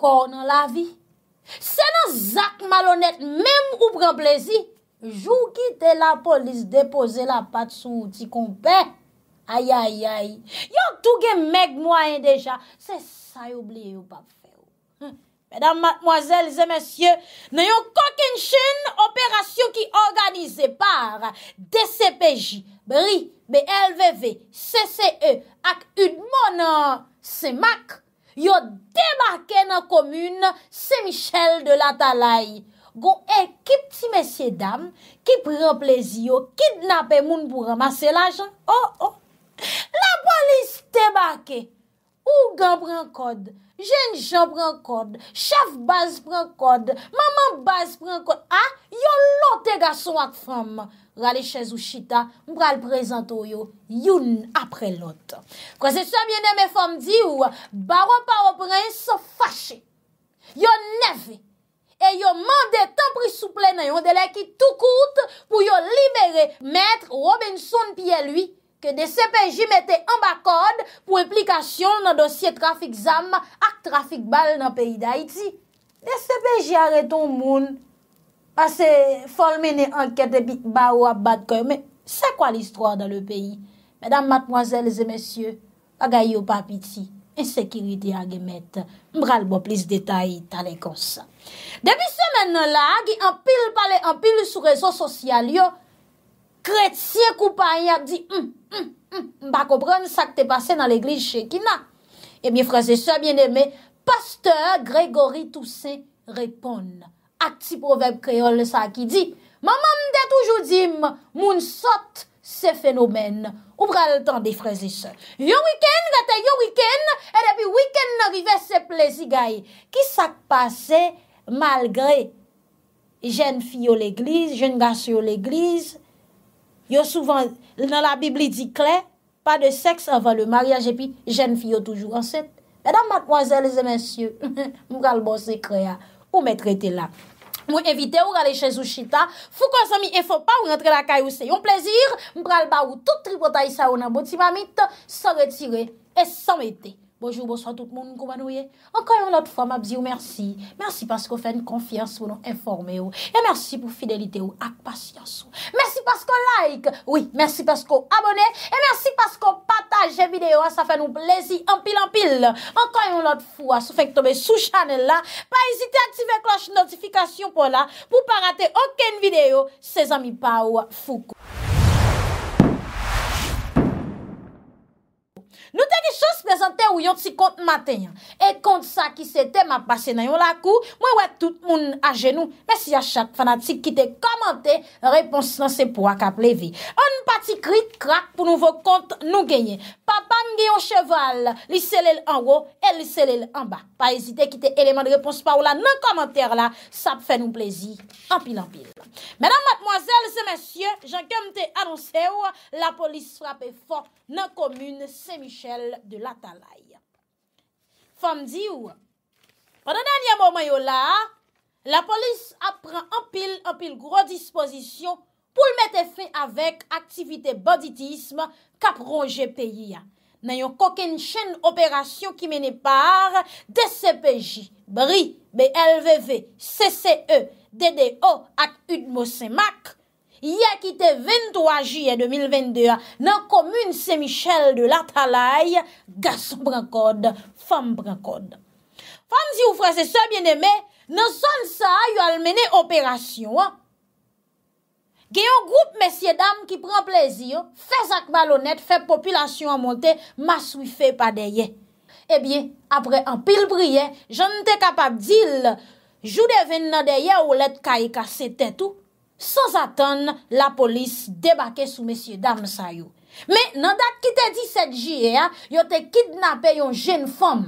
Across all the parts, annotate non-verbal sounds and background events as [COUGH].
kor nan la vi. Se nan zak malonet, mem ou bran plezi, jou ki te la polis depoze la pat sou ti kompe. Ayayay, yon tou gen meg mwayen deja, se sa yobli yon papou. Medan matmoazel, zemensye, nan yon kokenshin operasyon ki organize par DCPJ, BRI, BLVV, CCE ak yon mounan semak. Yo demarke nan komune, se michel de la talay. Gon e kip ti mesye dam, kip ren plezi yo, kit nape moun pou ramase la jan. La polis demarke, ou gan pren kod, jen jan pren kod, chaf baz pren kod, maman baz pren kod. Yo lote gaso ak fama. mbra le chèz ou chita, mbra le prezento yo, youn apre lot. Kwa se sa mwenè mè fòm di ou, baron pa wopren se fache. Yo neve, e yo mande tan pri souple nan yon dele ki tout koute pou yo libere mètre Robinson piye lui ke de sepeji mette ambakod pou implikasyon nan dosye trafik zam ak trafik bal nan peyi da iti. De sepeji areton moun, Pase, fol mene anket e bit ba ou ap bat koy, me, se kwa l'histoire dan le peyi? Mèdam matmoazèl zè mèsyè, pa gay yo pa piti, ensekirite a gemet, mbral bo plis detay talekos. Depi semen nan la, ki anpil pale anpil sou rezo sosyal yo, kredsye koupanyak di, hmm, hmm, hmm, mba kopren sa kte pase nan l'eglise chekina. E mi frase se, mien eme, pasteur Gregory Toussaint repon. ak ti proverb kreol sa ki di, maman mde toujou dim, moun sot se fenomen, ou pral tan defrezise. Yo wiken, gata yo wiken, e depi wiken n'arive se plezi gaye. Ki sak pase malgre jen fiyo l'eglize, jen gasyo l'eglize, yo souvan, nan la bibli di klen, pa de seks avan le maryaj, epi jen fiyo toujou anset. E dan matwazelze mensyo, mbral bose kreya, Ou mè trète la. Mwen evite ou rale chèzou chita. Fou konsomi e fò pa ou rentre la kayo se yon plezir. Mpral ba ou tout tripotay sa ou nan boti mamit. Sò retire. E sò mète. Bojou, bojou a tout moun koumanouye. Ankayon lot fwa, mabzi ou mersi. Mersi paskou fèn konfiyans pou nou informe ou. E mersi pou fidelite ou ak pasyans ou. Mersi paskou like. Oui, mersi paskou abone. E mersi paskou pataje videyo. A sa fèn ou plezi empil-empil. Ankayon lot fwa, sou fèk tobe sou chanel la. Pa esite ative kloche notifikasyon pou la. Pou pa rate oken videyo. Se zami pa ou foukou. Nou te ki chos prezante ou yon ti kont matenyan E kont sa ki se te mapase nan yon lakou Mwen wè tout moun ajenou Mwen si a chak fanatik ki te komante Repons nan se pou akap levi Un pati krit krak pou nou vok kont nou genye Pa bangi yo cheval Li se lèl ango E li se lèl anba Pa ezite ki te eleman de repons pa ou la Nan komante la sa pe fè nou plezi Ampil ampil Menan matmoazel se mensye Jan kem te anonse ou La polis frape fok nan komune se Michel de la Talaye. Fem di ou, pandan an ya mou mayou la, la polis apren an pil, an pil gro disposisyon pou l mette fè avèk aktivite banditisme kap rongè peyi ya. Nan yon koken chèn operasyon ki mene par DCPJ, BRI, BLVV, CCE, DDO ak Utmosemak, Ye ki te 23 juye 2022, nan komoun se Michel de la Talaye, gas brankode, fam brankode. Fam si ou frese se bieneme, nan son sa a yo almeni operasyon. Gen yon group mesye dam ki pran plezi yo, fe zak balonet, fe populasyon amonte, mas wifepa deye. Ebyen, eh apre an pilbriye, jen te kapab dil, jou de ven nan deye ou let kay kase tetou. Sons atan, la polis debake sou mesye dam sa yo. Me nan dak kite 17 juye, yo te kidnape yon jen fom.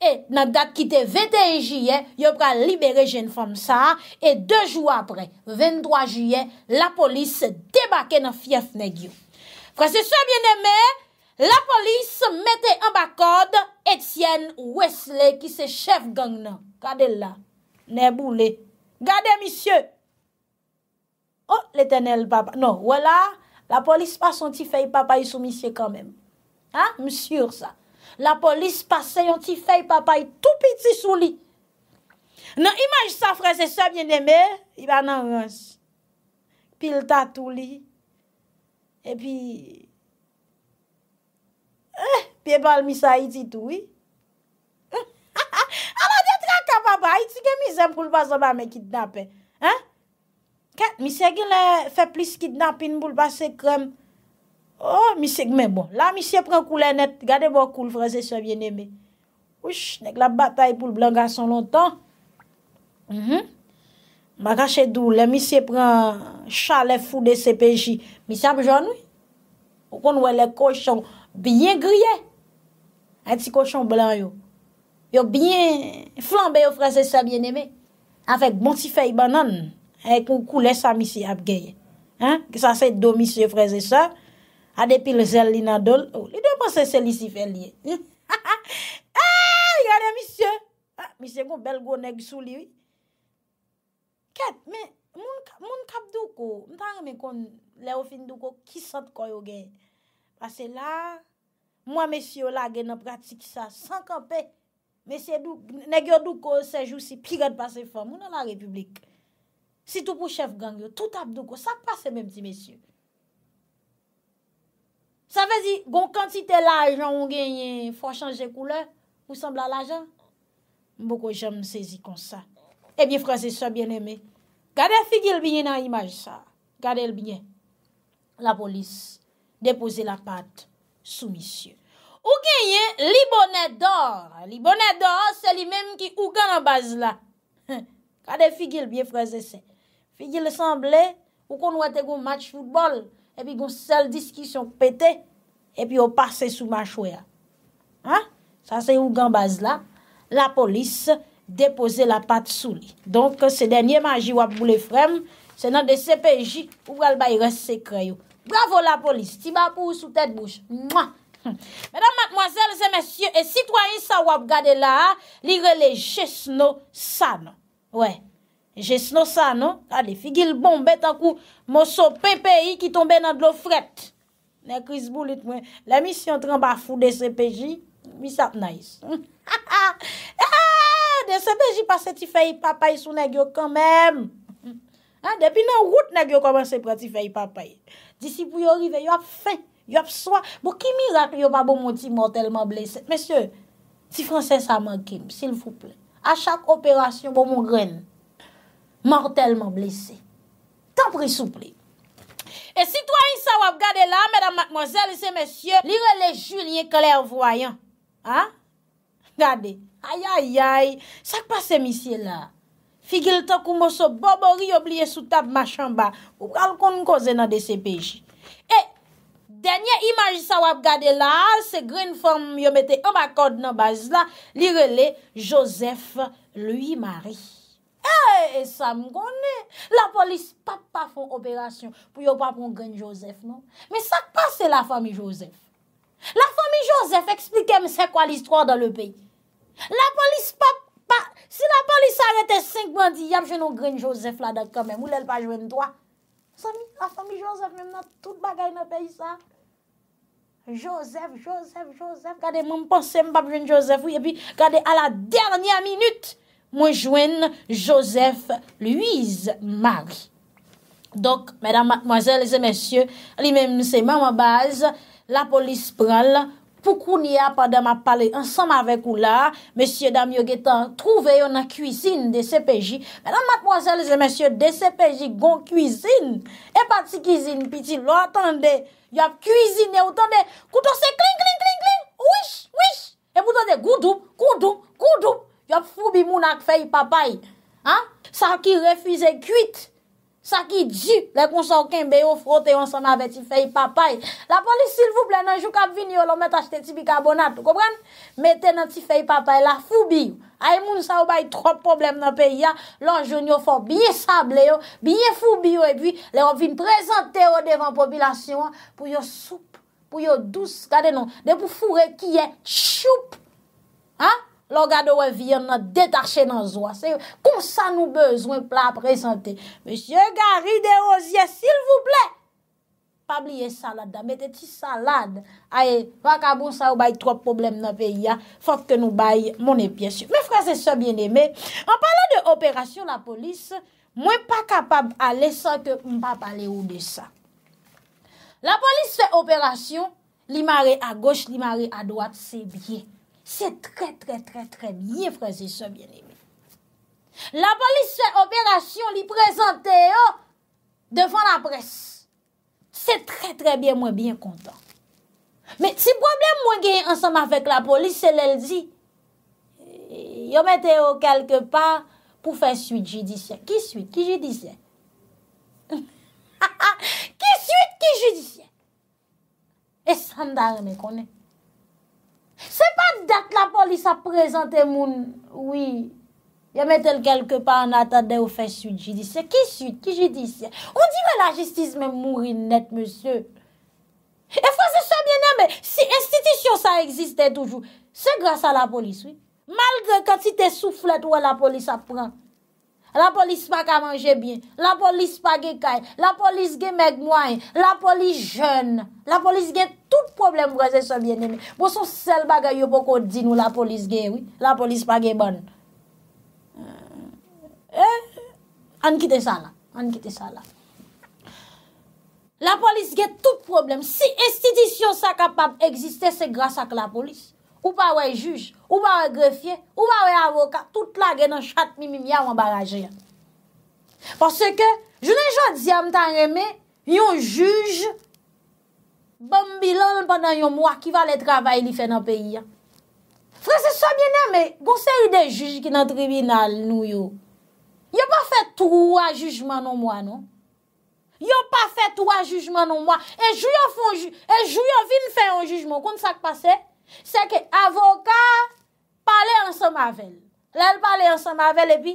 E nan dak kite 21 juye, yo pra libere jen fom sa. E 2 jou apre, 23 juye, la polis debake nan fief negyo. Fransese sou bieneme, la polis mete an bakod Etienne Wesley ki se chef gang nan. Gade la, ne boule. Gade misye. O, oh, non, le tenè l baba. Non, wè la, la polis pasè yon ti fey baba yon sou misye kèmèm. Ha, m'sûr sa. La polis pasè yon ti fey baba yon tout piti sou li. Non, imaj sa frezè se mjenemè, yon ban nan wens. Pi l tatou li. E pi, pi e bal misa yi di tou. A man di atrakke baba, yi di gen mi zèm pou l basan mame ki dnape. Ha? Kat, misye gen le fe plis ki dna pin pou l vase krem. Oh, misye gen men bon. La misye pren kou lè net. Gade bo kou l frasè se vye nebe. Wesh, nek la batay pou l blan gason lontan. Mh, mh. Ma kache dou. Le misye pren chale foudè se peji. Misye ap joun wè. Ou kon wè le kouchon byen griye. An ti kouchon blan yo. Yo byen flanbe yo frasè se vye nebe. Afek bonti fey banan. Mwen. E eh, kou kou lesa misi ap geye. Kisa se do misi e freze sa. Adepi le zel li nadol. Oh, li do pa se selisi felye. Yade [LAUGHS] eh, misi. Ah, misi kon bel go neg sou li. Ket, men, moun kap do ko. Mwen tan reme kon le ofin do ko ki sot koyo geye. Pase la, mwen mesi yo la gen a pratik sa sankan pe. Mesi neg yo do ko se jou si pigat pase fwa. Moun an la republik. Si tou pou chef gang yo, tout ap do ko, sa pa se mem ti mesye. Sa vezi, gon kantite eh la ajan, ou genye, fwa chanje koule, ou sembla la ajan. Mbo ko jom sezi kon sa. Ebiye fransese, so bien eme. Gade figil bine nan imaj sa. Gade bine la polis depose la pat sou misye. Ou genye, li bonet do. Li bonet do, se li menm ki ou kan an baz la. Gade figil bine fransese se. Fi gil esanble, ou kon wate goun match futbol, epi goun sel diskisyon pete, epi ou pase sou match wè ya. Ha? Sa se yon gambaz la, la polis depose la pat sou li. Donk se denye maji wap boulè frem, se nan de CPJ, ou gal bay res se kreyou. Bravo la polis, ti bapou sou tèt bouch. Mèdam matmoazèl, se mèsyè, e sitwany sa wap gade la, li rele jesno san. Wè. Je snosa, non? Kade non? figil bombe tan kou moso pe peyi ki tombe nan dlo fret. Ne kriz boulit mwen. La misyon tran ba fou de sepeji, mi sap na is. [LAUGHS] Ha eh, ha! Ha ha! De sepeji pase ti feyi papay sou negyo kanmem. Ha, depi nan wout negyo komanse pre ti feyi papay. Disi pou yo rive, yo ap fin, yo ap swa. Bo ki mirak yo pa bo moti mortalman blese? Mese, ti franse sa man kem, sil fouple. A chak operasyon bo moun gren, Mortelman blese. Tampri soupli. E sitwany sa wap gade la, medan madmozel se mesye, li rele Julien Clairvoyant. Ha? Gade. Ayayay, sak pa se misye la? Figil to koumoso bobo ri oblie sou tab ma chamba. Ou kal kon koze nan de se peji. E denye imaj sa wap gade la, se green form yo mette omakod nan bazla, li rele Joseph Louis-Marie. Eh, e sa m konen, la polis pap pa fon operasyon pou yo pap pon gren Josef, non? Me sa kwa se la fami Josef? La fami Josef explike mse kwa listro dan le peyi? La polis pap pa, se la polis arete 50, yap jenon gren Josef la da kame, mou lèl pa jwen doa? Sa mi, la fami Josef, mèm nan, tout bagay mè peyi sa? Josef, Josef, Josef, kade mèm panse m pap gren Josef, oui, e pi kade a la dernyan minute. Mwen joen Joseph Louise Marie. Dok, mwen an matmwazel, se men sye, li men se mwen wabaz, la polis pral, pou koun ya pa de ma pale ansam avek w la, men sye dami yo getan, trouve yon an kuisine de sepeji. Men an matmwazel, se men sye de sepeji, gon kuisine, e pati kuisine, pi ti lo atande, yo ap kuisine, ou atande, koutose kling kling kling kling, wish wish, e boutande goudou, koudou, koudou, Yop fubi moun ak fey papay. Ha? Sa ki refize kuit. Sa ki di. Lè kon sa okin beyo frote yon sana be ti fey papay. La polisil vup lè nan jou kap vini yo lò mèt achte ti bikabonat. Koubran? Mètè nan ti fey papay la fubi. A yon moun sa wabay tro problem nan peyi ya. Lò anjoun yo fò biye sab le yo. Biye fubi yo. E pi lè yon vin prezante yo devan popilasyon. Pou yo soup. Pou yo douz. Kade non? De pou fure kiye choup. Ha? Lo gade wè vi yon nan detache nan zwa. Se yon konsan nou bezwen plap resante. Mèsyè gari de ozyè, sil vou ple. Pabliye salade damè, te ti salade. Aè, wakaboun sa ou bayi trope problem nan pe yon. Fok te nou bayi, moun e piensy. Mè frase se bien emè. An palan de operasyon la polis, mwen pa kapab ale sa ke mpa pale ou de sa. La polis fe operasyon, li mare a goch, li mare a doat, se biye. Se tre, tre, tre, tre, liye frazi se bien liye. La polis se operasyon li prezante yo defan la pres. Se tre, tre, ben mwen, ben kontan. Men, se problem mwen genye ansam avèk la polis, se lèl di, eh, yo mette yo kalke par pou fè suite jidisyen. Ki suite, ki jidisyen? Ha, ha, ki suite, ki jidisyen? E sandar ne konen. Se pa dat la polis a prezante moun, oui, ya metel kelke pa an atade ou fe suit judisyen. Ki suit? Ki judisyen? Ou dire la justice men moun rin net, monsye? E fwa se sobyenè, si estitisyon sa egziste toujou, se grasa la polis, oui. Malgre kante si te souflet, ouè la polis ap pran. La polis pa ka manje bin, la polis pa ge kaj, la polis ge meg mwany, la polis jen, la polis ge tout problem breze se bin neme. Bo son sel bagay yo poko di nou la polis ge, la polis pa ge bon. Eh, eh, eh. An kite sa la, an kite sa la. La polis ge tout problem, si estidisyon sa kapab egziste se grasa ke la polis. Ou pa wè juj, ou pa wè grefye, ou pa wè avokat, tout la gen nan chat mimimi ya wè barajè. Pase ke, jounen jò diyan m tan remè, yon juj, bambilon pendant yon mwa ki va le travay li fè nan peyi ya. Frè se sobyenè mè, gonsè yon de juj ki nan tribinal nou yo. Yo pa fè tou a jujman nou mwa nou. Yo pa fè tou a jujman nou mwa. E jou yon fin fè yon jujman, kont sa k pasè? Se ke avoka pale an semavel, lèl pale an semavel epi,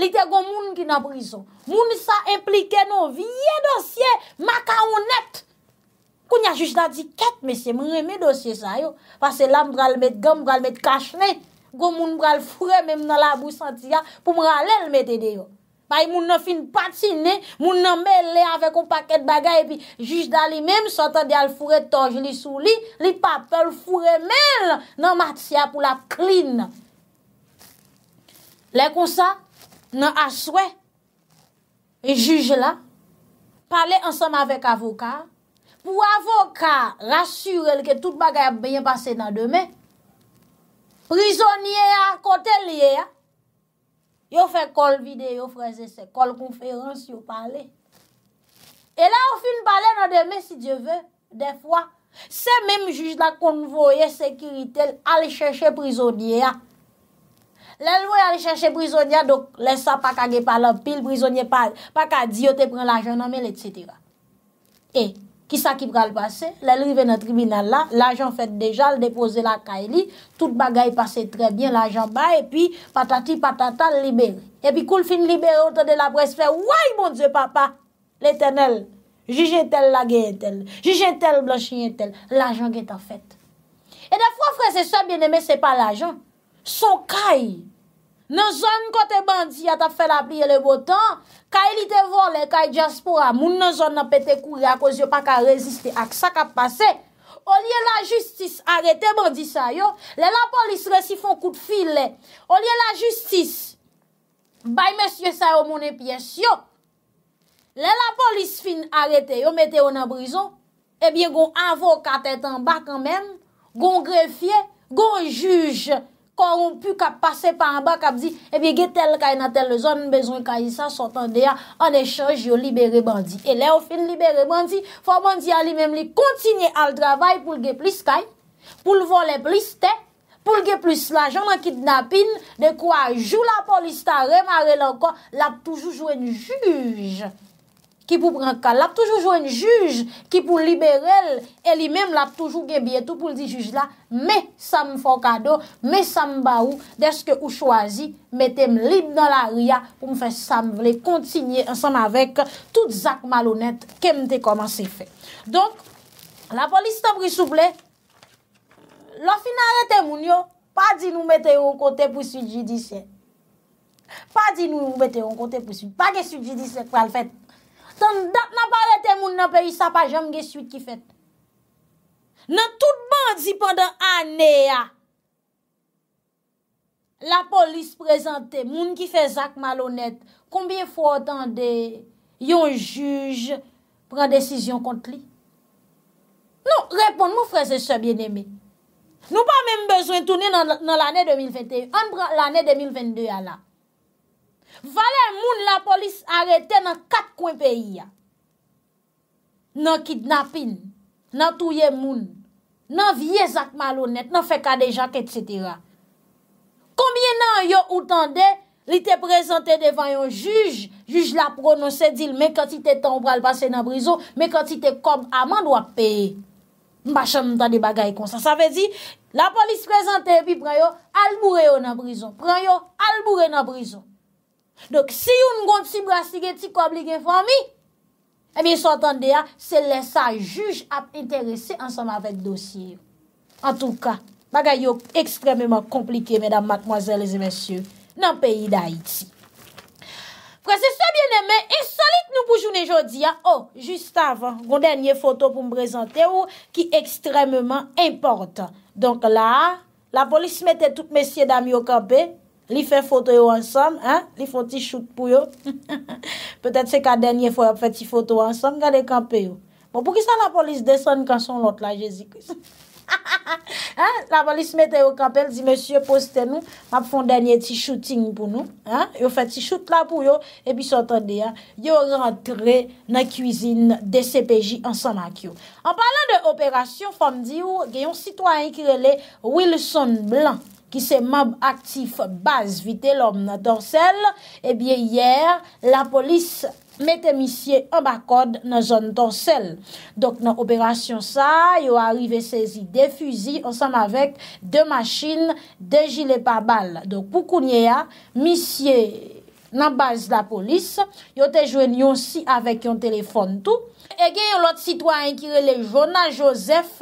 li te goun moun ki nan prison, moun sa implike nou vie dosye maka ou net. Kou nja juj nan diket mesye, mwen reme dosye sa yo, pase lam bral met gam, bral met kachne, goun moun bral fure mem nan la bou santia pou mwen lèl met ede yo. Pay moun nan fin patine, moun nan me le avèk ou pakèd bagay, epi juj da li mèm, sotan di al fure toj li sou li, li pape al fure mèl nan matia pou la klin. Le konsa nan aswe, e juj la, pale ansam avèk avoka, pou avoka rasyure li ke tout bagay ap beyin pase nan deme, prizonye a, kote liye a, yo fe kol vide, yo freze se kol konferans, yo pale. E la ou fin pale nan deme si die ve, de fwa. Se menm juj la konvoye sekiritel ale cheshe prizonye a. Le lvoye ale cheshe prizonye a, le sa pa kage pale, pil prizonye pale, pa ka di yo te pren la jen amele, etc. Kisa ki pral pase, lalrive nan tribunal la, l'ajan fete deja, l depose la kay li, tout bagay pase trebyen, l'ajan ba, epi patati patata, libere. Epi koul fin libere, otan de la brez fere, woy moun ze papa, l'eternel. Jije tel, lageye tel, jije tel, blancheye tel, l'ajan geta fete. E da fwa fwese sa, bieneme, se pa l'ajan, son kayi. Nè zon kote bandi ya ta fel ap liye le botan, kay li te vo le, kay diaspora, moun nè zon na pete kou ya, koz yo pa ka reziste ak sa kap pase. O liye la justis, arete bandi sa yo, le la polis resi fon kout fil le. O liye la justis, bay mesye sa yo moun e piens yo, le la polis fin arete yo, mete yo nan brison, ebyen gon avokat etan bakan men, gon grefye, gon juj, Korompu kap pase pa an bak kap di, ebi eh ge tel kay nan tel zon, bezon kay sa sotan deyan, an echanj yo libere bandi. E le ou fin libere bandi, fwa bandi a li mem li kontinye al travay pou lge plis kay, pou lvole plis te, pou lge plis lajan an kidnapin, dekwa jou la polista remare lankan, la toujou jou en jujj. ki pou pran kal. Lap toujoujou en juj, ki pou liberel, el e li mem lap toujou gen bietou pou li juj la, me sam fokado, me sam baou, deske ou chwazi, metem lib nan la ria, pou mfe sam vle kontinye, ansan avek, tout zak malonet, ke mte koman se fe. Donk, la polis te brisouble, lo final etemoun yo, pa di nou meten ou kote pou suit judisyen. Pa di nou meten ou kote pou suit, pa gen suit judisyen kwa l fet, San dat nan parete moun nan peyi sa pa jom ge suite ki fet. Nan tout bandi pandan aneya. La polis prezante moun ki fe zak malonet. Koumbye fwa otan de yon juj pren desisyon kont li. Non, nou, repon mou freze se bieneme. Nou pa menm bezwen toune nan l'anay 2021. An bran l'anay 2022 ya la. Valè moun la polis arete nan kat kwen peyi ya. Nan kidnapin, nan touye moun, nan viez ak malounet, nan fekade jak et cetera. Koumye nan yo utande, li te prezante devan yon juj, juj la prononse, se dil men kwen ti te tom pral basen nan brizo, men kwen ti te kom aman do ak peye. Mba chanm dan de bagay kon sa. Sa ve di, la polis prezante pi pran yo, al moure yo nan brizo. Pran yo, al moure yo nan brizo. Dok, si yon gont si brastige ti koblik informi, e bin sotande ya, se lè sa juj ap interese ansanm avèk dosye. An tou ka, bagay yo ekstremèman komplike, mèdam, makmoazèlese, mèsyè, nan peyi d'Haïti. Prese se bienèmen, insolite nou pou jounen jodi ya, oh, juste avan, gont dènyè foton pou mbrezante yo, ki ekstremèman importan. Donk la, la polis mette tout mèsyè dami okapè, li fè foto yo ansan, li fò ti chout pou yo. [LAUGHS] Pètè se ka denye fò ap fè ti fòto ansan, gade kampe yo. Bon, pou ki sa la polis desen kan son lot la, jè zik. La polis mette yo kampe, di, mèsyè, poste nou, ap fò denye ti choutin pou nou. Yo fè ti chout la pou yo, epi sò tè de, yo rentre nan kouzin de CPJ ansan ak yo. An palan de operasyon, fòm di yo, gen yon sitwa yon kirele, Wilson Blanc. ki se mob aktif base vite lom nan torsel, ebyen eh yer la polis mette misye an bakod nan zon torsel. Dok nan operasyon sa, yo arive sezi de fuzi ansan avèk de machin de jilepa bal. Dok pou kounye ya misye... nan baz la polis, yo te jwen yon si avek yon telefon tou, e gen yon lot sitwany ki relevou nan Josef,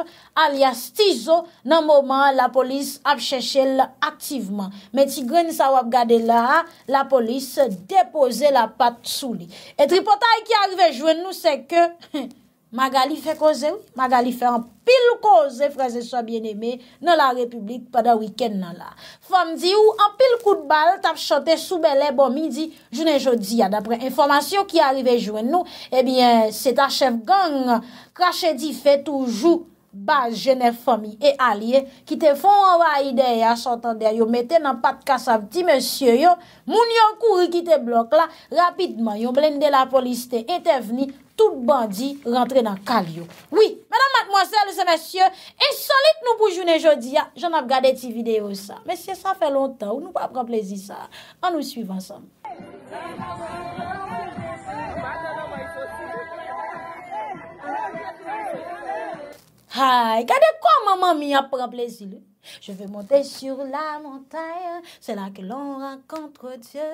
alias Tizo, nan mouman la polis apchechele aktiveman. Men ti gren sa wap gade la, la polis depose la pat sou li. E tripotay ki arve jwen nou se ke... [LAUGHS] Magali fe koze ou? Magali fe an pil koze fraze so bien eme nan la republik padan wiken nan la. Fom di ou an pil kout bal tap chote soubele bon midi jounen jodi ya. Ah, Dapre informasyon ki arive jwen nou, ebyen eh se ta chef gang krashe di fe toujou bas jener fomi e alye ki te fon wawai ah, de ya sotan de yo mette nan pat kasav ti monsye yo. Moun yo kouri ki te blok la. Rapidman yo blende la poliste ete vni. Tout bandi rentre nan kalyo. Oui, madame, mademoiselle, lise, messieurs. Et solit nou boujounen ah, jodi ya. Je n'ape gade ti video sa. Messieurs, sa fè lontan ou nou pa pre plezi sa. An nou suiv ansam. Hay, gade kwa maman mi ap pre plezi le? Je ve montè sur la montagne, cè la ke l'on raconte au dieu,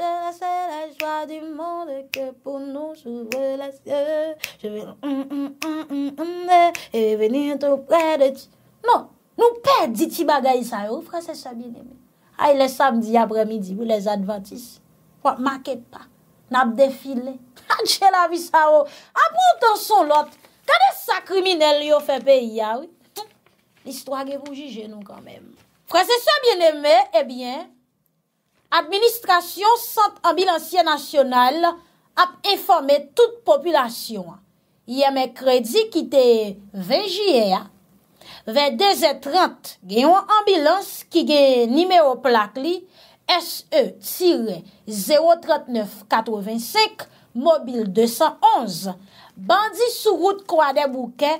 de la cè la joie du monde, ke pou nou soube la sieu. Je ve l'on, on, on, on, on, on, e veni tout prè de ti. Non, nou pè diti bagay sa yo, frase sa binemè. Ay le samdi apre midi, mou les adventis. Ah, mou, makèd pa, nap defile. A dje la vi sa yo. A pou anten son lot, kade sa krimine li yo fe pe yawit? L'histoire ge pou juje nou kanmem. Fransese bieneme, ebyen, eh administrasyon Sant Ambilansier Nasional ap informe tout populasyon. Yeme kredi ki te vejiye ya, ve 2 et 30 genyon ambilans ki gen nime o plak li, SE-03985 mobil 211, bandi sou route kwa de bouke,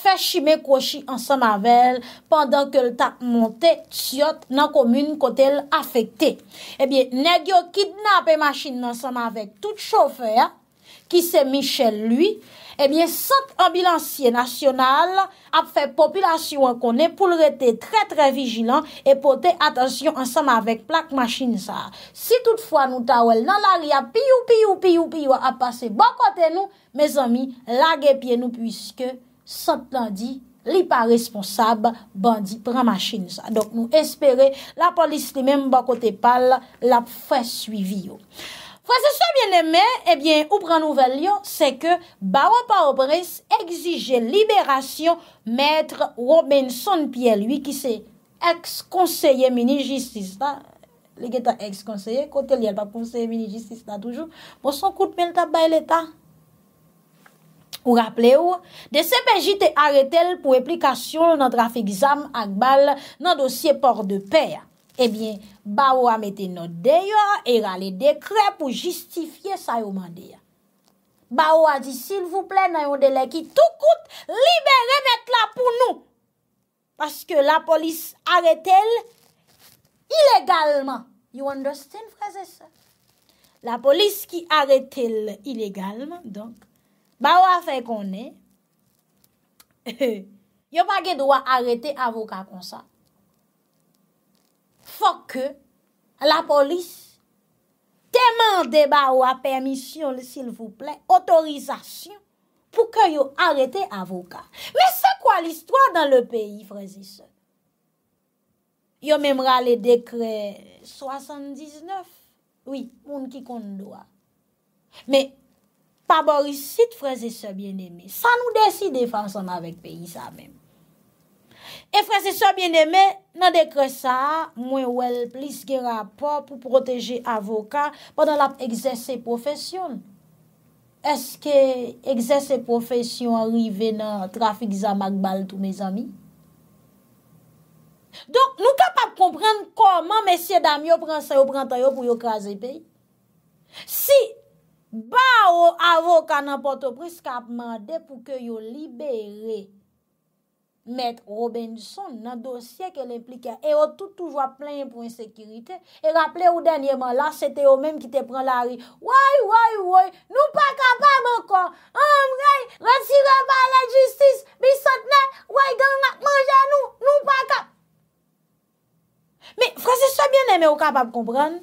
fè shime kou chi ansan ma vel pandan ke l tak monte tsyot nan komoun kote l afekte. Ebyen, negyo kidnap e machin ansan ma vek tout choufer, ki se michel lui, ebyen, sot ambulansye nasyonal ap fè populasyon konen pou l rete tre tre vijilan e pote atensyon ansan ma vek plak machin sa. Si toutfwa nou ta wel nan l ari ap piyou piyou piyou piyou ap pase bon kote nou, me zami lage pie nou pwiske Santan di li pa responsab bandi pran machine sa. Donk nou espere la polis li menm bakote pal la pfe suivi yo. Fwa se sa biene men, eh ebyen, ou pran nouvel yo, se ke baron pa opres exige liberasyon metre Robinson Piel, lui ki se ex-konseye mini-jistis ta. Li ke ta ex-konseye, kote li el pa konseye mini-jistis ta toujou. Monson kout men ta bay leta. Ou rappele ou, de se bejite aretel pou eplikasyon nan trafik zam akbal nan dosye por de pey. Ebyen, ba ou a mette nou deyo era le dekre pou justifye sa yo mande ya. Ba ou a di, sil vou ple nan yon dele ki tou koute, libe remet la pou nou. Paske la polis aretel ilegalman. You understand fraze sa? La polis ki aretel ilegalman, donk. Barwa fè konè, [LAUGHS] yo pa gen dowa arete avokat kon sa. Fòk ke, la polis, teman de barwa permisyon, sil vou ple, otorizasyon, pou ke yo arete avokat. Me se kwa l'istwa dan le peyi, frezi se? Yo memra le dekre 79, oui, moun ki kon dowa. Me, pa borisit freze se byen eme. Sa nou desi defansan avek peyi sa men. E freze se byen eme, nan dekre sa, mwen wel plis ge rapop pou proteje avoka padan lap egzese profesyon. Eske egzese profesyon arive nan trafik zanmak bal tou me zami? Don, nou kapap komprenn koman mesye dami yo pransa yo pranta yo pou yo kaze peyi? Si ba ou avoka nan potopris ka ap mande pou ke yo libere. Met Robinson nan dosye ke l'implike, e yo toutoujwa plen pou insekirite, e rapple ou denye man la, sete ou menm ki te pren la ri, woy, woy, woy, nou pa kapab ankon, an mre, retire ba la justis, bisotne, woy, gen ak manje nou, nou pa kap. Me, fransese soubyen eme ou kapab kompran,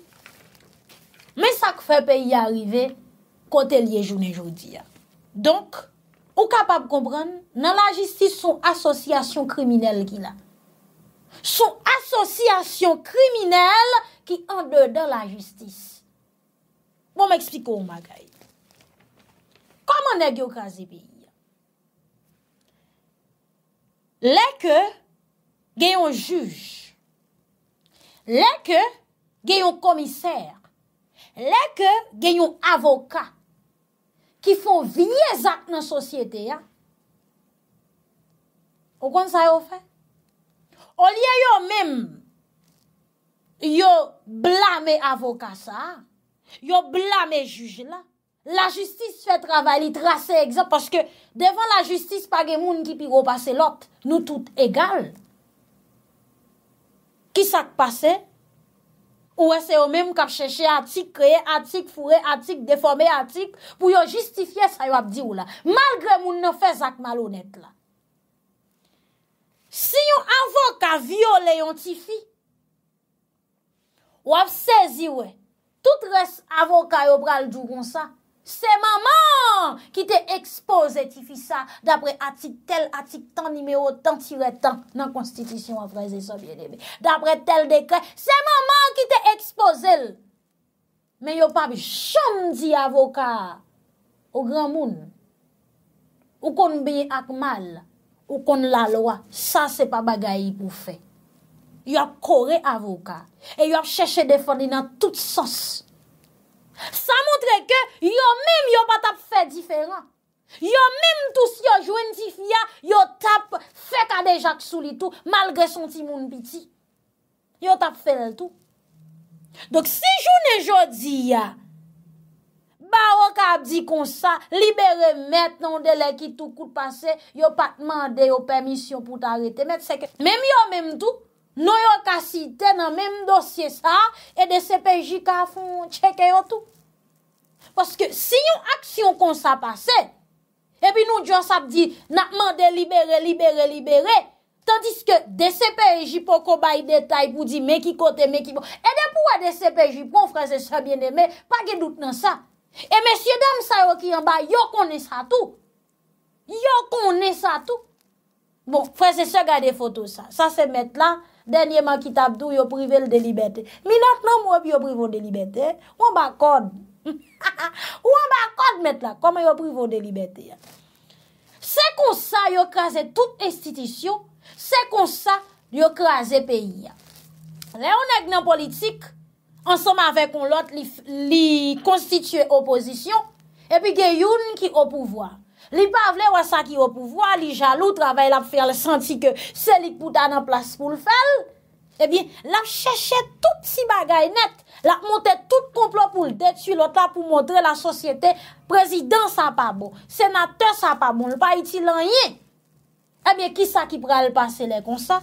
me sa kfe pe yi arive, kote liye jounen joudi ya. Donk, ou kapab kompren, nan la jistis son asosyasyon kriminel ki la. Son asosyasyon kriminel ki an de de la jistis. Bon m ekspiko ou magay. Koman e gyo kazi bi? Lèk gyo yon juj. Lèk gyo yon komiser. Lèk gyo yon avokat. ki fon vinye zak nan sosyete ya. O kon sa yo fe? O liye yo mem, yo bla me avokasa, yo bla me jujela. La justis fe travay li trase egza, paske devan la justis pa ge moun ki pi go pase lot, nou tout egal. Ki sak pase? Ou wè se yo mèm kap chèche atik, kreye atik, fure atik, deforme atik pou yo justifye sa yo ap di ou la. Malgre moun nou fè zak malounet la. Si yo avon ka vyo le yon ti fi, wè ap sezi wè, tout res avon ka yo bral djougon sa. Se maman ki te expose ti fi sa Dapre atik tel atik tan nimeyo tan tire tan Nan konstitisyon avreze sopye debe Dapre tel dekre Se maman ki te expose Men yo pa bi chom di avoka Ou gran moun Ou kon bi ak mal Ou kon la loa Sa se pa bagayi pou fe Yo kore avoka E yo cheche defoni nan tout sos Sa montre ke yo mèm yo pa tap fè diferan. Yo mèm tou si yo jwen ti fia, yo tap fè kade jak sou li tou malgre son ti moun piti. Yo tap fè l tou. Dok si jounen jodi ya, barok ap di kon sa, libere mèt nan de lè ki tou kout pase, yo pa te mande yo permisyon pou t'arete mèt seke. Mèm yo mèm tou. Nou yon ka siten nan menm dosye sa, e de sepeji ka foun cheke yon tou. Paske si yon aksyon kon sa pase, e bi nou diyon sap di, nakman de libere, libere, libere, tandis ke de sepeji pou kon bay detay pou di, men ki kote, men ki bon. E de pou a de sepeji pou, franse se biene men, pa gen dout nan sa. E men sye dam sa yon ki yon bay, yon konen sa tou. Yon konen sa tou. Bon, franse se gade foto sa. Sa se met la, Denye man ki tabdou yo prive l delibete. Minot nan mwep yo prive l delibete, wan bakon. Wan bakon met la, koman yo prive l delibete. Se kon sa yo kaze tout estitisyon, se kon sa yo kaze peyi. Le yon ek nan politik, ansoma vek on lot li konstitue oposisyon, epi gen yon ki opouvoa. Li pavle wasa ki yo pou vwa, li jalou travay la pou fèl senti ke selik pou dan an plas pou l'fèl. Ebyen, eh la chèche tout si bagay net, la montè tout komplo pou l'dèk su l'ot la pou montre la sosyete prezidant sa pabou, senatè sa pabou, l'pa iti lanyè. Ebyen, kisa eh ki pral pase lè kon sa?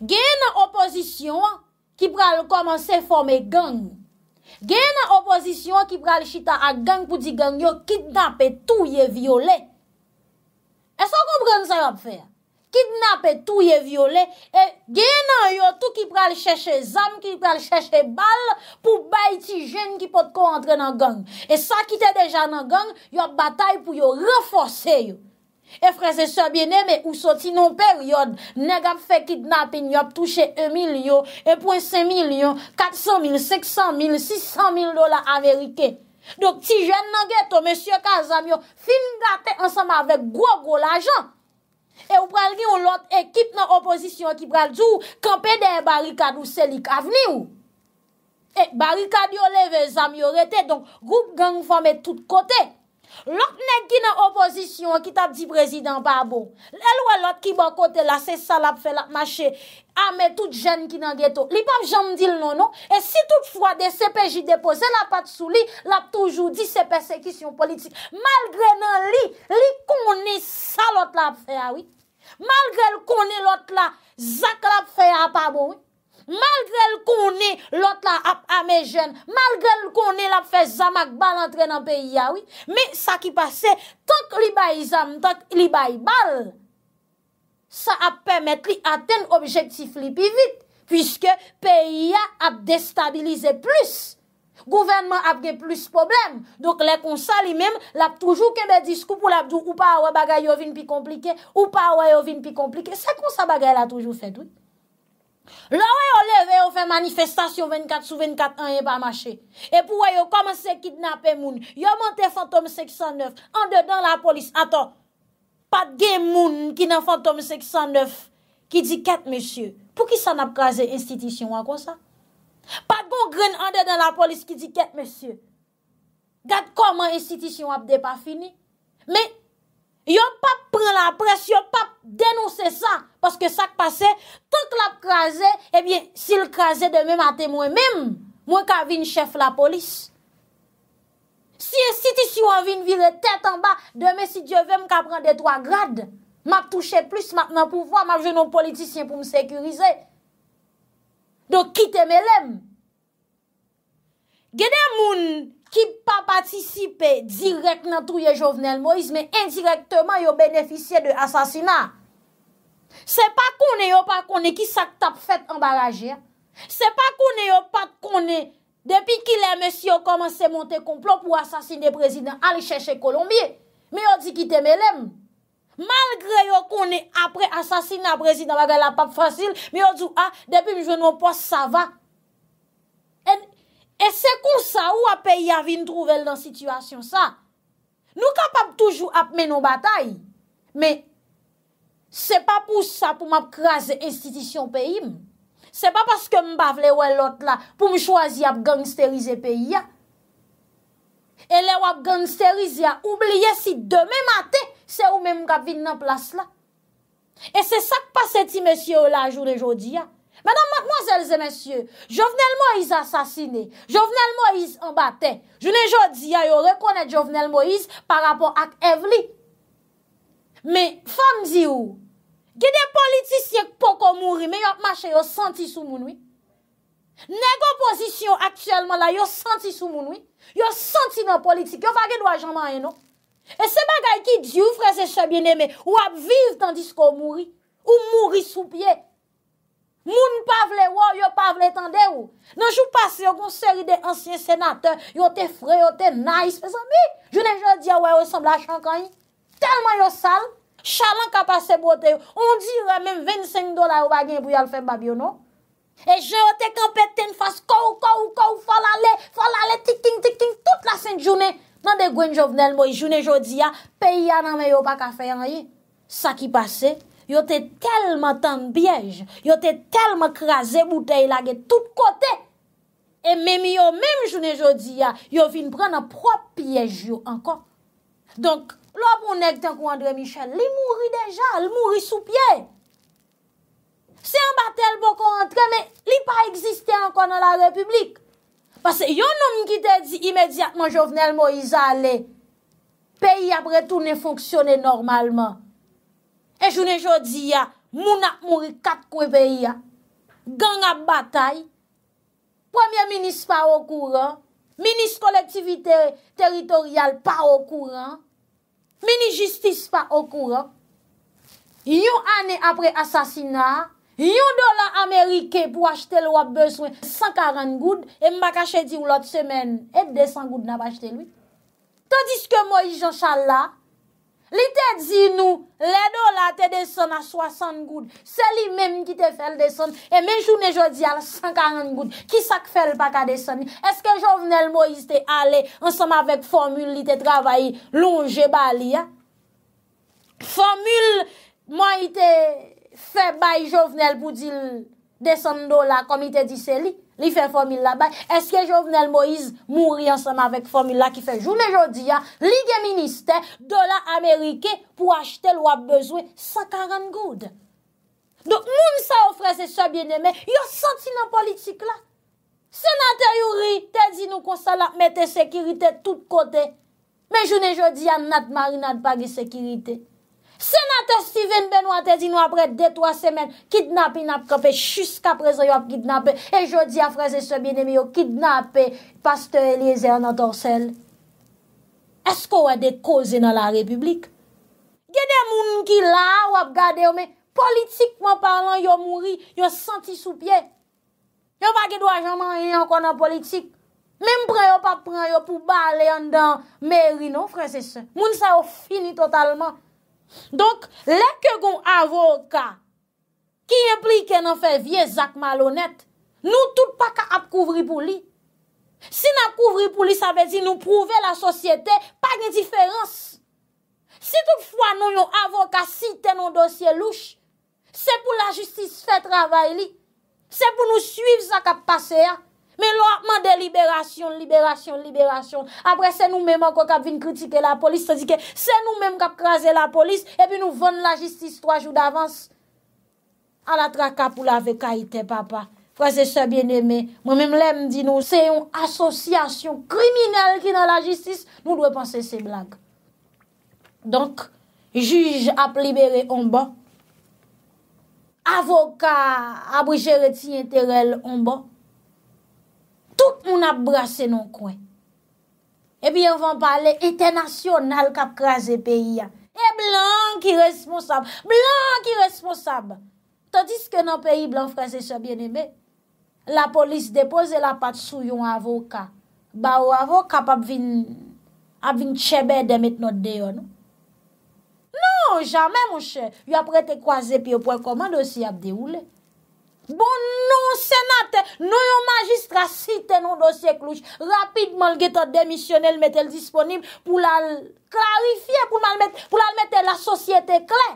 Gen oposisyon ki pral komanse fòmè gang. Gye nan opozisyon ki pral chita a gang pou di gang yo kidnap etou ye viole. E sa koubran sa rap fè? Kidnap etou ye viole. E gye nan yo tout ki pral chèche zam, ki pral chèche bal pou bay ti jen ki pot kon entre nan gang. E sa ki te deja nan gang, yo batay pou yo refose yo. E franse sobyen eme ou soti nou peryod, negap fe kidnap enyop touche 1 milyon, 1.5 milyon, 400 mil, 600 mil, 600 mil dola Amerike. Dok ti jen nan geto, mèsyo ka zamyon, film gate ansam avèk gwo gwo l'ajan. E ou pral gen ou lot ekip nan opozisyon ki pral zou, kampè den barikad ou selik avni ou. E barikad yo leve zamyon rete, donk goup gen ou fame tout kote. Lòk ne gina opozisyon ki tap di prezidant pa abou, lèl wè lòt ki ban kote la se sal ap fè la machè, amè tout jèn ki nan geto. Li bab jan mdil nono, non? e si tout fwa de se peji depose la pat sou li, la toujou di se persekisyon politik. Malgré nan li, li konè sa lòt la fè ya wè. Malgré lòt konè la, zak la fè ya pa abou wè. Mal gre l kon ne lot la ap ame ah, jen, mal gre l kon ne lap fe zamak bal antre nan peyi ya wik, me sa ki pase, tok li bay zam, tok li bay bal, sa ap pemet li aten objektif li pi vit, pwiske peyi ya ap destabilize plus, gouvenman ap ge plus problem. Dok le konsa li mem, lap toujou kebe diskou pou lap djou ou pa awa bagay yovin pi komplike, ou pa awa yovin pi komplike, se konsa bagay la toujou fet wik. La wè yo leve yo fè manifestation 24 sou 24 an yè pa mache. E pou wè yo komanse kidnapè moun. Yo monte fantom 609. Andè dan la polis. Atò. Pat gen moun ki nan fantom 609. Ki di ket mèsyè. Pou ki san ap kaze institisyon wak wò sa? Pat bon gren andè dan la polis ki di ket mèsyè. Gat koman institisyon wap de pa fini? Mè. Yon pap pren la pres, yon pap denonser sa, paske sak pase, tout l ap kraze, ebyen, eh sil kraze demen a temwen men, mwen ka vin chef la polis. Si ti si wav vin vi le tet anba, demen si diyo vem, ka prende 3 grad, map touche plus, map nan pouvo, map jenon politisyen pou m sekurize. Do ki teme lem. Gede moun, ki pa patisipe direk nan touye jovenel Moïse, men indirektman yo benefisye de asasina. Se pa kone yo pa kone ki sak tap fet embaraje, se pa kone yo pa kone, depi ki lèmè si yo komanse monte konplon pou asasine prezident al chèche Kolombie, men yo di ki teme lèmè. Malgré yo kone apre asasina prezident, bagè la pap fasil, men yo di, ah, depi mi venon po, sa va. En... E se kon sa ou ap peyi avin trouvel dan situasyon sa. Nou kap ap toujou ap menon batay. Men, se pa pou sa pou map kraze institisyon peyim. Se pa paske mbav le wè lot la pou mw chwazi ap gangsterize peyi ya. E le wè gangsterize ya, oubliye si deme mate, se ou menm kap vin nan plas la. E se sak pa se ti mesye ou la joun e jodi ya. Madame, mademoiselles et messieurs, Jovenel Moïse assassiné, Jovenel Moïse embatté. Je ne j'en dis à yon reconnaître Jovenel Moïse par rapport ak Evli. Mais, femme, dis-vous, gè des politicièk pouk ou mouri, mè yon machè yon senti sou mounoui. Nè gò position aktuellement là, yon senti sou mounoui, yon senti nan politik, yon fagè nou a jaman yon. Et se bagay ki di ou, frèze chè bien-aimé, ou ap vive tandis kou mouri, ou mouri sou piè. Moun pa vle wò, yo pa vle tende wò. Nanjou pase, yo kon seri de ansyen senate, yo te fre, yo te nais, pesan mi. Jounen jò diya wè, yo sembla chankan yi. Telman yo sal, chalan ka pase bote wò. On di reme 25 dola wò bagen pou yal fèm babi wò, no? E jò te kampe ten fase, kou, kou, kou, fol ale, fol ale, tikin, tikin, tout la sen jounen. Nan de gwen jò vnel mò, jounen jò diya, peyi anan mè yo pa ka fè yon yi. Sa ki pase. yo te telman tan biyej, yo te telman kreze bouteil la ge tout kote, e mèmi yo mèm jounen jodi ya, yo vin pran an prop piyej yo ankon. Donk, lo pou nèk tenkou André Michel, li mouri deja, li mouri sou pie. Se an batel bo kon entre, me li pa egziste ankon an la republik. Pase yo noum ki te di imediatman jo venel Moïse a le, peyi apretou ne fonksyone normalman. E jounen jodi ya, mounak mouni kat kwevey ya. Ganga batay. Premier minis pa wakouran. Minis kolektivite teritorial pa wakouran. Minis justis pa wakouran. Yon ane apre asasina. Yon dolan Amerike pou achete lwa beswen. 140 goud. E mbaka chedi ou lot semen. Et 200 goud nan pa achete lwi. Tandiske moi jansal la. Li te di nou, le do la te deson a 60 goud, se li menm ki te fel deson, e menjou ne jodi al 140 goud, ki sak fel pa ka deson? Eske jovenel mo yi te ale ansam avèk formül li te travayi lonje bali? Formül mo yi te fe bay jovenel pou di deson do la komi te di se li? Li fe Fomil la bay, eske Jovenel Moïse mouri anseman vek Fomil la ki fe. Joun e jodi ya, li gen minister de la Amerike pou achete lwa bezwe 140 goud. Don, moun sa ofre se sebyen eme, yo senti nan politik la. Senate yu ri, te di nou konsala, mette sekirite tout kote. Men joun e jodi ya, nat mari nat bagi sekirite. Senatè Steven Benoitè di nou apre 2-3 semen, kidnap in ap kapè, chuska apre se yo ap kidnapè, e jodi a fransè se bine mi yo, kidnapè Pastor Elieze Anatorsel. Esko wè de kouze nan la republik? Gede non, moun ki la wap gade yo, me politikman parlant yo mouri, yo senti sou piè. Yo pa ki dwa jaman yon konan politik, mèm prè yo pa prè yo pou bale yon dan meri nou fransè se. Moun sa yo fini totalman. Donk, lè ke goun avoka ki implike nan fè vie zak malonèt, nou tout pa ka ap kouvri pou li. Si nan kouvri pou li, sa bè di nou prouve la sosyete pa gen diferans. Si tout fwa nou yon avoka si tenon dosye louch, se pou la justis fè travay li, se pou nou suiv zak ap pase ya. men lo apman de liberasyon, liberasyon, liberasyon, apre se nou menm an kon kap vin kritike la polis, se di ke se nou menm kap kraze la polis, epi nou ven la jistis 3 jou d'avans, ala tra kap ou la vek a ite papa, fraze se bien eme, mwen menm lem di nou, se yon asosyasyon kriminel ki nan la jistis, nou dwe panse se blanke. Donk, juj ap libere omban, avoka abrije reti enterel omban, Moun ap brase nou kwen. E pi yon van pale, etè nasyonal kap kraze peyi ya. E blan ki responsab, blan ki responsab. Tadis ke nou peyi blan franse se bien ebe, la polis depose la pat sou yon avoka. Ba ou avoka ap vin, ap vin tchebe demet nou deyo nou. Non, jame monshe, yon ap rete kwaze pi yo pwen komando si ap deyo le. Bon nou senate, nou yo magistra siten nou dosye klouche, rapidman lge ta demisyonel metel disponib pou lal klarifiye, pou lal metel la sosyete kle,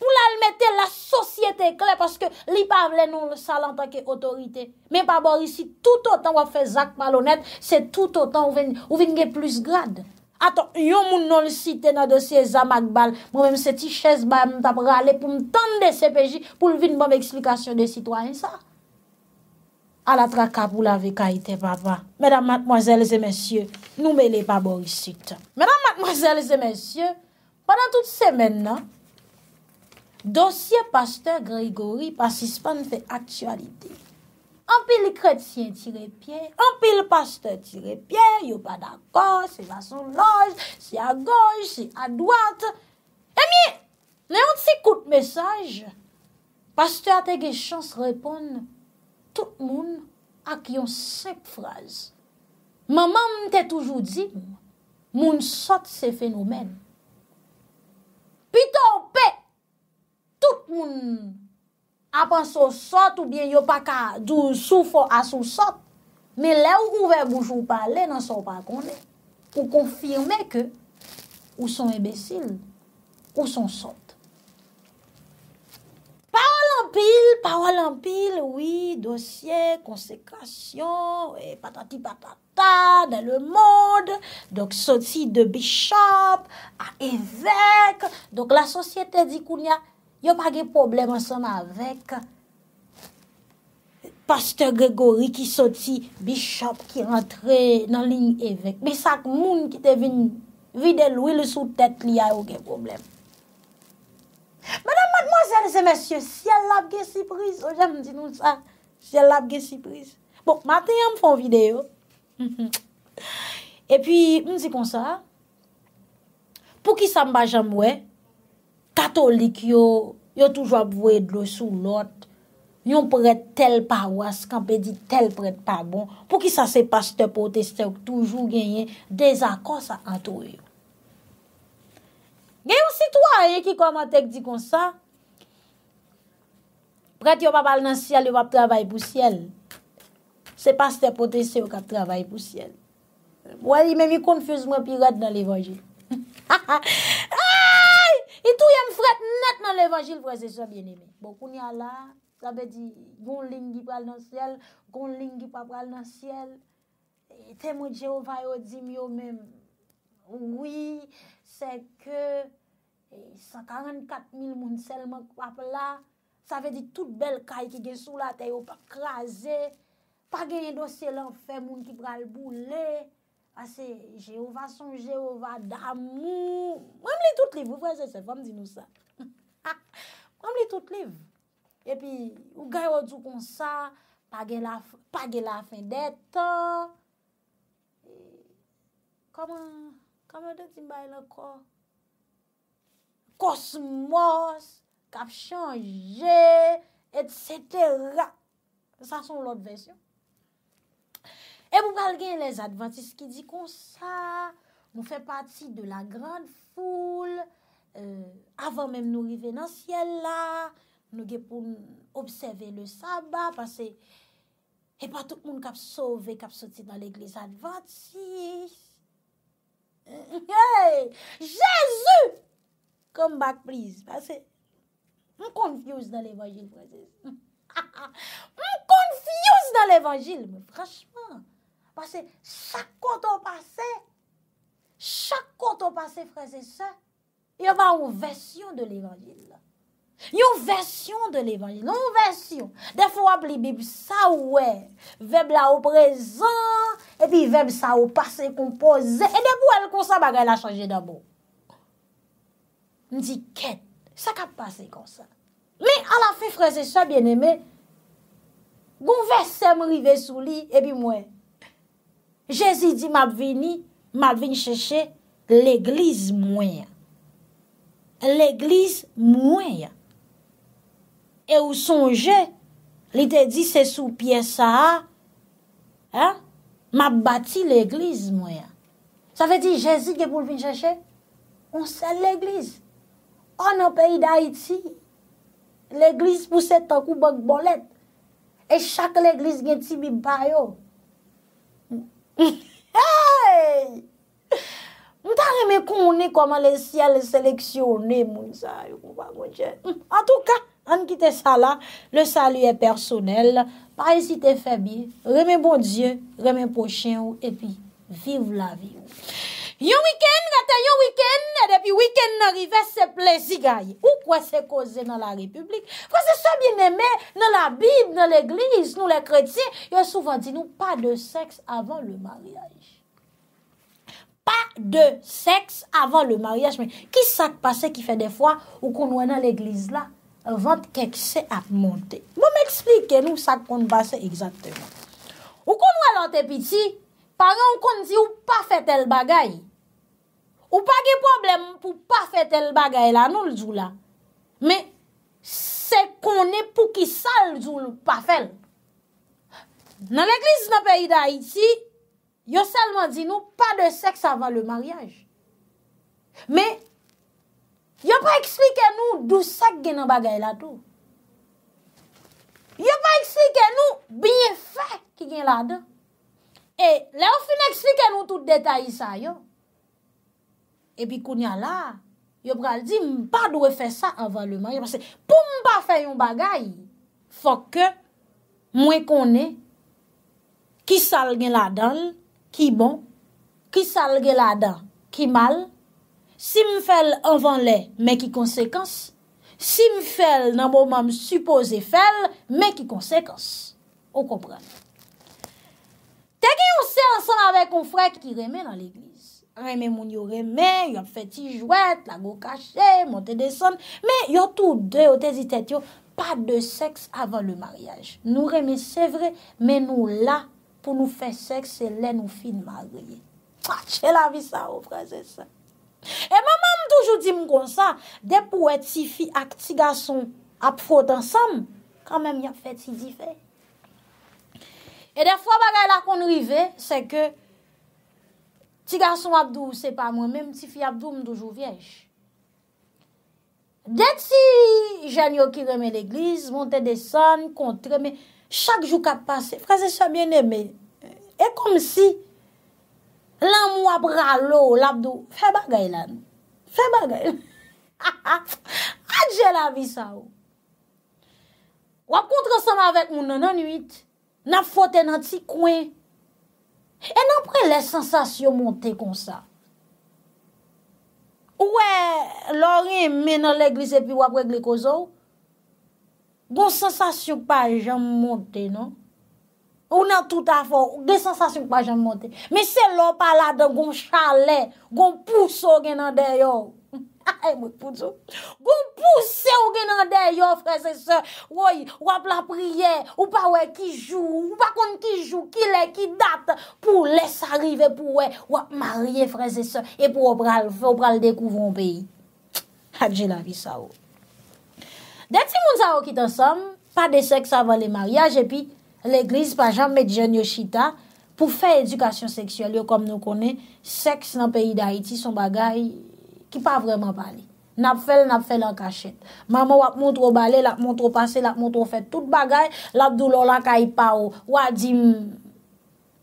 pou lal metel la sosyete kle, paske li pa vle nou salantan ke otorite. Men pa bor isi, tout otan wafen Zak Palonet, se tout otan wvenge plus glad. Aton, yon moun nan lisi te nan dosye Zamak Bal, mou mèm se ti chèz ba mtap rale pou mtande se peji pou lvin mou bon mèm eksplikasyon de sitwayen sa. Al atra kap ou la ve ka ite papa. Mèdam matmozèl zè mèsyè, nou mè lè pa borisit. Mèdam matmozèl zè mèsyè, padan tout semen nan, dosye Pasteur Grégory pasispan fè aktualitey. Anpil kredsyen tirepye, anpil paste tirepye, yo pa da gos, se la son loj, se eh a goj, se a doat. Emi, ne yon si kout mesaj, paste a te ge chans repon, tout moun ak yon sep fraz. Maman mte toujou di, moun sot se fenomen. Pito pe, tout moun... apan sou sot ou bien yo pa ka dou sou fò a sou sot, me le ou kou ve boujou pa le nan sou pa konen, pou konfirme ke ou son ebesil, ou son sot. Parol an pil, parol an pil, oui, dosye, konsekasyon, patati patata, den le mode, dok sot si de bichop, a evek, dok la sosyete di koun ya Yon pa ge problem an son avek. Pasteur Gregory ki soti, Bishop ki rentre nan ling evek. Be sak moun ki te vin vide lou, le sou tet li a yo ge problem. Madame mademoiselle, se mesye, siye lab ge sipriz. Oje oh, mwen di nou sa, siye lab ge sipriz. Bon, maten yon fon video. [LAUGHS] E pi, mwen di kon sa, pou ki sa mbajan mwen, Katolik yo, yo toujwa pou vwede lò sou lot, yon prete tel parwas, kanpe di tel prete parbon, pou ki sa se paste poteste ou k toujou genyen, de zako sa anto yo. Genyon si to a, ye ki komante k di kon sa, prete yo pa bal nan sial, yo pa travay pou siel. Se paste poteste ou ka travay pou siel. Wali, men mi konfuzman pi rad nan levaje. [LAUGHS] Souyèm fret net nan levajil prezè souyèm jenilè. Bokoun ya la, sa be di, goun lingi pa pral nan syel, goun lingi pa pral nan syel. Tèmou djè ou vay ou di myo mèm, woui, se ke, 144.000 moun selman kwape la, sa be di tout bel kay ki gen sou la te yo pa klaze, pa genye dosye lan fè moun ki pral boule, A se Jehova son Jehova d'amou. Mwem li tout liv. Vwè se se fwam di nou sa. [LAUGHS] Mwem li tout liv. E pi, ou gay wot sou kon sa. Pag e la fen deta. Koman, koman de ti bay la ko? Kosmos, kap chanje, et setera. Sa son lop versyon. E mou kal gen les Adventist ki di kon sa, mou fe pati de la grande foule, euh, avan menm nou rive nan siel la, nou gen pou mou obseve le sabba, pase, e pati moun kap sove, kap soti nan l'Eglise Adventist. [LAUGHS] Jezu, come back please, pase, mou konfius nan l'Evangil, [LAUGHS] mou konfius nan l'Evangil, mou prashman. Pase, chak konton pase, chak konton pase freze se, yo ba ou vesyon de l'Evangil. Yo vesyon de l'Evangil, yo vesyon. Defo ap li bib sa ou e, veb la ou prezan, epi veb sa ou pase kompoze, e debou el konsan bagay la chanje dabo. Ndi ket, sak ap pase konsan. Li alafi freze se, bieneme, gonvesem rive sou li, epi mwen, Jezi di m ap vini, m ap vini chèche l'Eglise mwenye. L'Eglise mwenye. E ou sonje, li te di se sou piye sa a, m ap bati l'Eglise mwenye. Sa fè ti Jezi ki pou vini chèche? On sè l'Eglise. On ap e yi da iti. L'Eglise pou se tokou bonk bolet. E chak l'Eglise gen ti bi bayo. Mwen ta reme kounen Koman le siel seleksyonen Mwen sa yon kou pa kwenjen An tou ka, an kite sa la Le salu e personel Pari si te febi Reme bon diyen, reme pochen ou E pi, viv la vi ou Yon wikend, gata yon wikend, e depi wikend nan rive, se plezi gaye. Ou kwa se koze nan la republik? Kwa se se bieneme nan la bib, nan l'eglise, nou le kreti? Yo souvan di nou, pa de seks avan le mariage. Pa de seks avan le mariage. Ki sak pase ki fe defwa ou kon wè nan l'eglise la? Vant kekse ap monte. Mou bon, m'explike nou sak kon base exactement. Ou kon wè lan te piti, parè ou kon di ou pa fete l bagayi? Ou pa ge problem pou pa fete l bagay la nou l djou la. Me, se kon ne pou ki sal l djou l pa fete. Nan l eklis nan peyi da iti, yo salman di nou pa de seks avan le maryaj. Me, yo pa eksplike nou dou seks gen nan bagay la tou. Yo pa eksplike nou binye fek ki gen la de. E, la ou fin eksplike nou tout detay sa yo. epi koun ya la, yo pral di mpa dwe fe sa avan le man, yo pral se pou mpa fe yon bagay, fok ke, mwen konen, ki sal gen la dan, ki bon, ki sal gen la dan, ki mal, si m fel avan le, men ki konsekans, si m fel nan mwom am supose fel, men ki konsekans, ou kompran. Te gen yon sel san avek yon frek ki reme nan l'egli, reme moun yo reme, yon feti jwet, la go kache, monte deson, me yon tou de yo te zitet yo, pa de seks avan le mariage. Nou reme se vre, men nou la pou nou fe seks se le nou fi de mariage. Ache la vi sa, o prese se. E maman m toujou di m kon sa, de pou eti fi ak ti gason ap fote ansam, kamen m yon feti zi fe. E defwa bagay la kon nou i ve, se ke, Ti gason wabdou, se pa mwen, menm ti fi wabdou mdoujou vyej. Dè ti janyo ki reme l'eglis, monte de san, kontreme, chak jou kat pase, fraze sa bien eme. E kom si, lan mwab ralo wabdou, fe bagay lan. Fe bagay. [LAUGHS] Adje la vi sa ou. Wap kontre san wabet moun nananuit, nan fote nan ti kwen, E nan pre le sensasyon monte kon sa? Ou e lor e men nan l'eglise pi wapwe gle kozou? Gon sensasyon pa jen monte, non? Ou nan tout afor, de sensasyon pa jen monte. Me se lor pala dan gon chale, gon puso gen nan deyo. Ha, he, mou poutou. Goun poutou, se ou oh. oh, genandè yo, frèzè se. Ou, wap la priè. Ou pa wè ki jou. Ou pa kon ki jou, ki lè, ki dat. Pou lè s'arrive pou wè. Ou wè mariè, frèzè se. E pou wè pral fè, wè pral dekouvran peyi. Hadjè la vis sa ou. Dè ti moun sa ou ki tan sam, pa de seks avan le marièj, epi l'eglise pa janmè djen yo chita, pou fè edukasyon seksyol yo kom nou konè, seks nan peyi d'Haïti son bagay... Ki pa vreman bale, nap fel, nap fel an kachet. Maman wak moun tro bale, lak moun tro pase, lak moun tro fet tout bagay, lak do lola kay pa ou, wadim,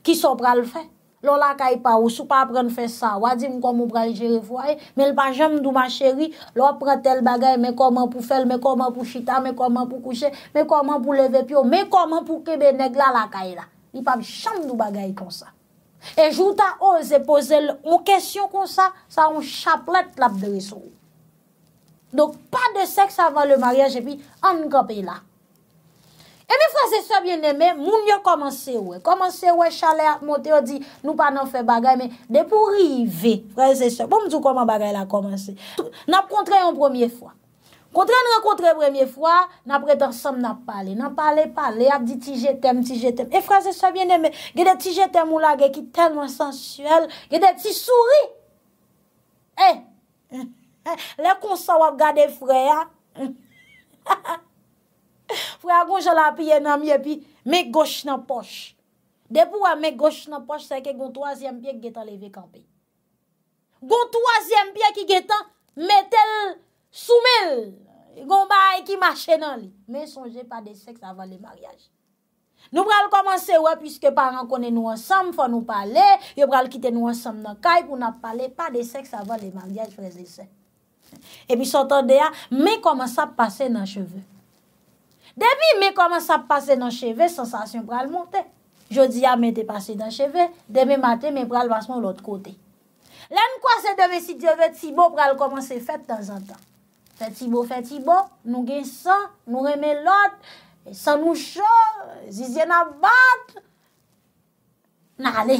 ki so pra l fe? Lola kay pa ou, sou pa apren fe sa, wadim kon moun prejere foye, mel pa jem dou ma cheri, lop pre tel bagay, me koman pou fel, me koman pou chita, me koman pou kouche, me koman pou leve pyo, me koman pou kebe neg la lakay la. Ni pa jem dou bagay kon sa. E jouta ose pose l, ou kesyon kon sa, sa ou chaplet lap de resou. Dok pa de seks avan le maryaj epi, an kope la. E mi fransese bieneme, moun yo komanse we. Komanse we chale a mote o di, nou pa nan fe bagay, men de pou rive. Fransese, bon, pou mdou koman bagay la komanse. Nan prontre yon promye fwa. Kontre an rekontre premye fwa, nan prete ansam nan pale, nan pale pale, ap di ti jetem, ti jetem. E franse sebyen neme, ge de ti jetem ou la ge ki telman sensuel, ge de ti souri. Eh! Le konsa wap gade freya. [LAUGHS] Freya konjela api enan miye pi, me goshe nan poche. Depou an me goshe nan poche, seke kon toazyem biye ki getan leve kampi. Kon toazyem biye ki getan metel Soumel, gomba e ki mache nan li. Men sonje pa de seks avan le maryaj. Nou pral komanse wè pwiske paran kone nou ansam, fwa nou pale, yo pral kite nou ansam nan kay pou nan pale pa de seks avan le maryaj freze se. E mi sotande ya, men komanse ap pase nan cheve. Demi men komanse ap pase nan cheve, sensasyon pral monte. Jodi ya men te pase nan cheve, demi mate men pral basman ou lot kote. Len kwa se deve si diyo vet si bo pral komanse fèt dan zantan. Feti bo, feti bo, nou gen san, nou reme lot, san nou chou, zizye na bat. Na ale,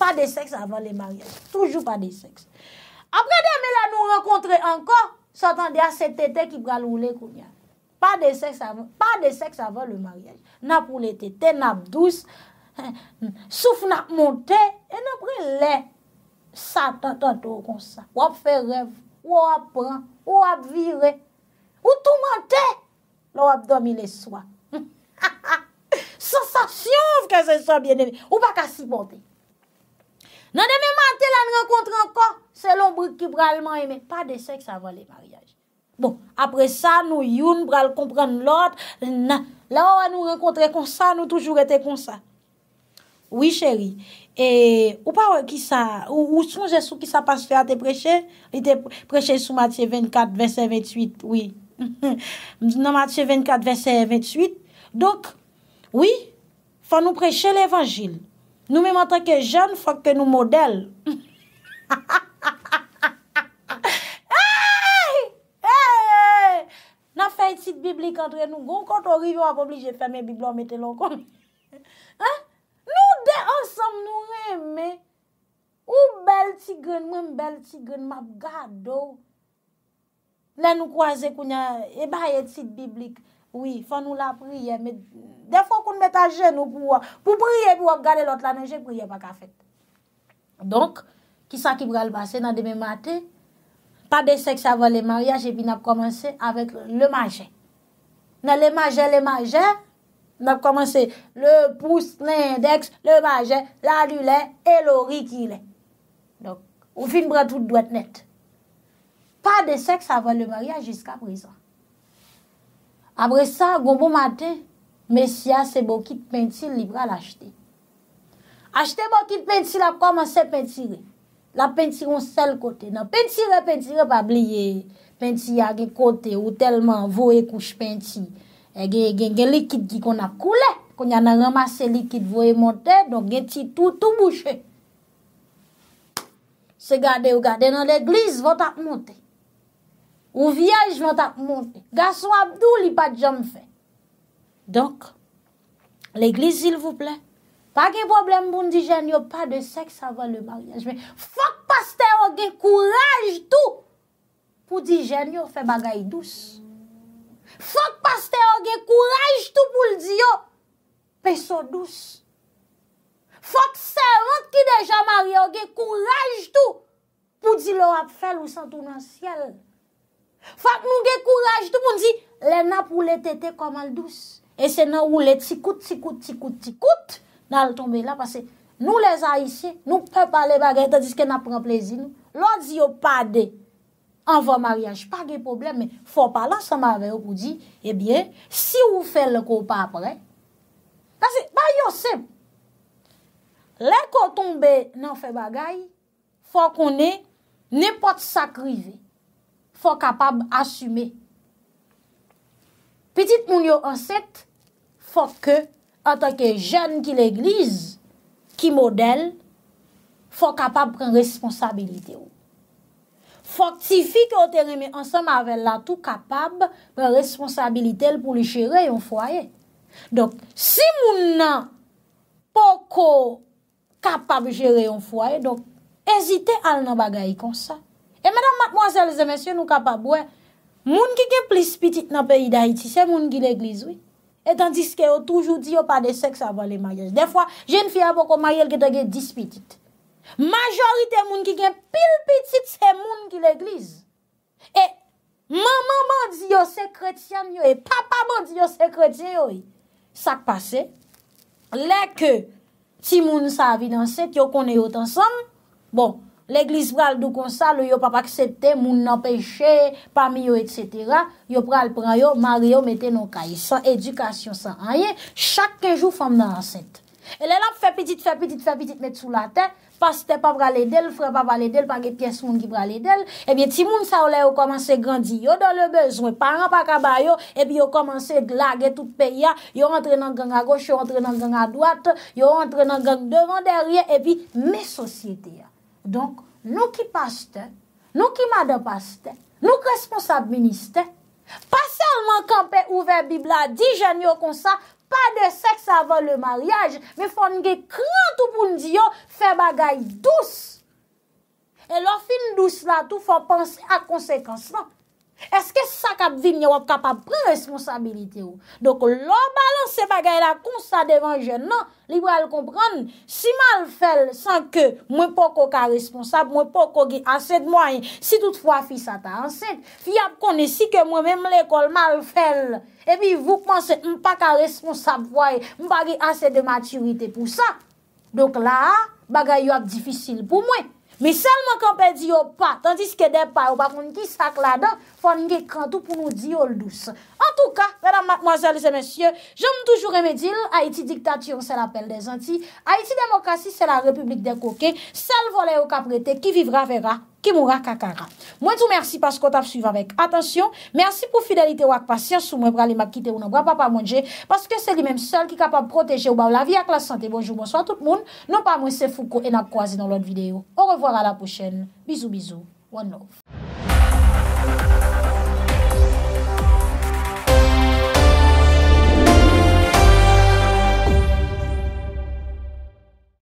pa de seks avan le maryej, toujou pa de seks. Apre de me la nou renkontre anko, satan de a se tete ki pral oule kounya. Pa de seks avan, pa de seks avan le maryej. Na pou le tete, na p'dous, [LAUGHS] souf na p'monte, e nan pre le. Sa, ta, ta, ta, kon sa, wap fe rev. Ou ap pran, ou ap vire, ou tou mante, nou ap domine swa. Ha [LAUGHS] ha, sensasyon fke se swa bieneme, ou baka sipote. Nan de me mante lan renkontre anka, se lon brouk ki bralman eme, pa de seks avan le maryaj. Bon, apre sa nou youn bral kompran nou lot, nan la ou an nou renkontre konsa, nou toujou rete konsa. Oui chéri. E, ou pa ou ki sa, ou sou jesou ki sa pa se fè a te preche, li te preche sou Matye 24 verset 28, oui. [LAUGHS] Mdou nan Matye 24 verset 28. Donk, oui, fa nou preche l'evangil. Nou mè mwen tanke jen, fa ke nou model. [LAUGHS] Hey! Hey! Nan fè yt sit bibli kante nou goun, kante ou rivyo ap oblije fè mè bibli an mette lò kom. Ha? De ansam nou reme, ou bel tigren, mwen bel tigren map gado. Nan nou kwa ze koun ya ebayet sit biblik, oui, fan nou la priye, men defon koun met a jen nou pou priye pou ap gade lot lanen, jen priye baka fet. Donk, kisa ki bral basen nan deme mate, pa de seks avon le marya, jen bin ap komanse avet le manjen. Nan le manjen, le manjen, N ap komanse le pousse, l'indeks, le maje, l'alule, e l'orikile. Donk, ou fin brad tout doit net. Pa de seks avan le maria jiska prizwa. Abre sa, gombo mate, mesya se bokit pentil libra l'achete. Achete bokit pentil ap komanse pentile. La pentilon sel kote. Non, pentile pentile pa bliye pentil yage kote ou telman vo e kouche pentil. E gen gen gen likid ki kon a koule Kon yana ramase likid vou e monte Don gen ti tou tou bouche Se gade ou gade nan l'eglis Vot ap monte Ou viyaj vot ap monte Gason Abdou li pat jom fe Donk L'eglis il vou ple Pake problem pou n di jen yo Pa de seks avan le mariage Fok paste o gen, kouraj tou Pou di jen yo fe bagay douz Fok paste yo ge kouraj tou pou l di yo, pe sou douz. Fok serot ki deja mari yo ge kouraj tou, pou di lor ap fel ou san tou nan siel. Fok nou ge kouraj tou pou di, le nap ou le tete komal douz. E se nou ou le tikout, tikout, tikout, tikout, nan al tombe la, pase nou les a isye, nou pe pale bagay, tadiske nan pren plezi nou. Lon di yo pa dey. an vwa maryaj, pa ge probleme, fwa palan sa maryaj pou di, ebyen, eh si ou fè le ko pa apre, kasi, pa yo se, le ko tombe nan fè bagay, fwa konen, ne pot sakrive, fwa kapab asume. Petit moun yo anset, fwa ke, an takè jen ki l'egliz, ki model, fwa kapab pren responsabilite ou. Faktifi ki o te reme ansan mavel la tou kapab, mwen responsabilite l pou li jere yon fwaye. Dok, si moun nan poko kapab jere yon fwaye, dok, ezite al nan bagay kon sa. E menan, madmoazel, zemensye, nou kapab wè, moun ki ke plis pitit nan peyi da iti, se moun ki le glizwi, etan diske yo toujou di yo pa de seks avale mayel. Defwa, jen fya poko mayel ki te ge dispitit. Majorite moun ki gen pil petit se moun ki l'Eglise. E maman moun di yo se kretyan yo, e papa moun di yo se kretyan yo. E. Sa k'pase, le ke ti moun sa avi nan set, yo konen yo tan san, bon, l'Eglise bral dou kon sa, le yo papa ksepte, moun nan peche, pamyo, etc. Yo pral pran yo, mar yo mette nou kaye. San edukasyon, san anye, chak kejou fam nan set. E le lop fe petit, fe petit, fe petit, mette sou la ten, Pastè pa vralè del, frè pa vralè del, pa ge piès moun ki vralè del. Ebi eh ti moun sa ou lè yo komanse grandi yo do le bezwe. Paran pa kabay yo, ebi eh yo komanse glage tout pe ya. Yo rentre nan gang a goche, yo rentre nan gang a doate. Yo rentre nan gang devan derye, ebi eh me sosyete ya. Donk nou ki pastè, nou ki mada pastè, nou ki responsab ministè. Pas salman kanpe ouve bibla di jan yo konsa... pa de seks avon le maryaj, me fon nge kran tou poun diyo, fe bagay dous. E lor fin dous la tou, fon panse ak konsekansman. Eske sa kap vim nye wap kap ap pre responsabilite ou? Dok lo balanse bagay la kon sa devan jen nan, li wè al kompran, si mal fèl san ke mwen pa koka responsab, mwen pa koki asèd mwen, si tout fwa fi sa ta ansèd, fi ap konesi ke mwen mèm l'ekol mal fèl. E pi vou konse mpa kaka responsab woy, mpa koki asèd de maturite pou sa. Dok la bagay yo ap difisil pou mwen. Mi salman kon pe di yo pa, tandis ke de pa yo pa kon ki sak la dan, fon nge kanto pou nou di yo lous. An tou ka, mwenam matmazalize mensyen, jom toujou remedil, Haiti diktasyon se la pel de zanti, Haiti demokrasi se la republik de koke, sal vole yo kaprete, ki vivra vera. Kimoura Kakara. Mwen tou mersi paskot ap suiv avèk. Atensyon, mersi pou fidelite wak pasyansou mwen pralim ak kite ou nan bra pa pa mounje. Paske se li mèm sel ki kapab proteje ou bav la vi ak la sante. Bonjou, monswa tout moun. Non pa mwen se fouko en ak kwa zi nan lot videyo. Ou revoar a la pochen. Bizou, bizou. One love.